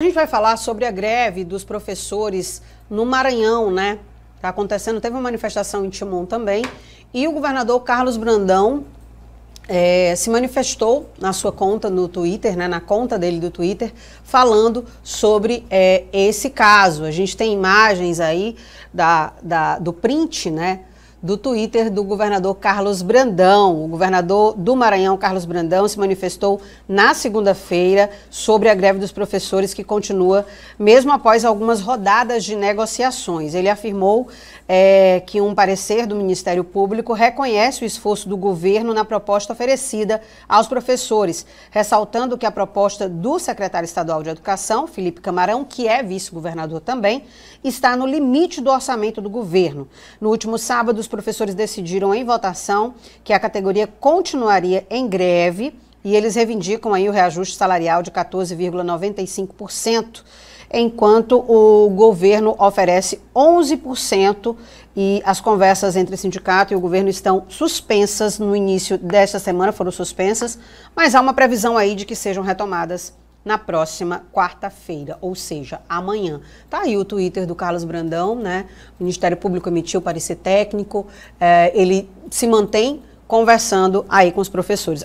A gente vai falar sobre a greve dos professores no Maranhão, né? Tá acontecendo, teve uma manifestação em Timon também, e o governador Carlos Brandão é, se manifestou na sua conta no Twitter, né, na conta dele do Twitter, falando sobre é, esse caso. A gente tem imagens aí da, da do print, né? do Twitter do governador Carlos Brandão. O governador do Maranhão, Carlos Brandão, se manifestou na segunda-feira sobre a greve dos professores que continua mesmo após algumas rodadas de negociações. Ele afirmou é, que um parecer do Ministério Público reconhece o esforço do governo na proposta oferecida aos professores, ressaltando que a proposta do secretário estadual de Educação, Felipe Camarão, que é vice-governador também, está no limite do orçamento do governo. No último sábado, os professores decidiram em votação que a categoria continuaria em greve e eles reivindicam aí o reajuste salarial de 14,95%, enquanto o governo oferece 11% e as conversas entre o sindicato e o governo estão suspensas no início desta semana, foram suspensas, mas há uma previsão aí de que sejam retomadas na próxima quarta-feira, ou seja, amanhã. Tá aí o Twitter do Carlos Brandão, né? O Ministério Público emitiu parecer técnico, é, ele se mantém conversando aí com os professores.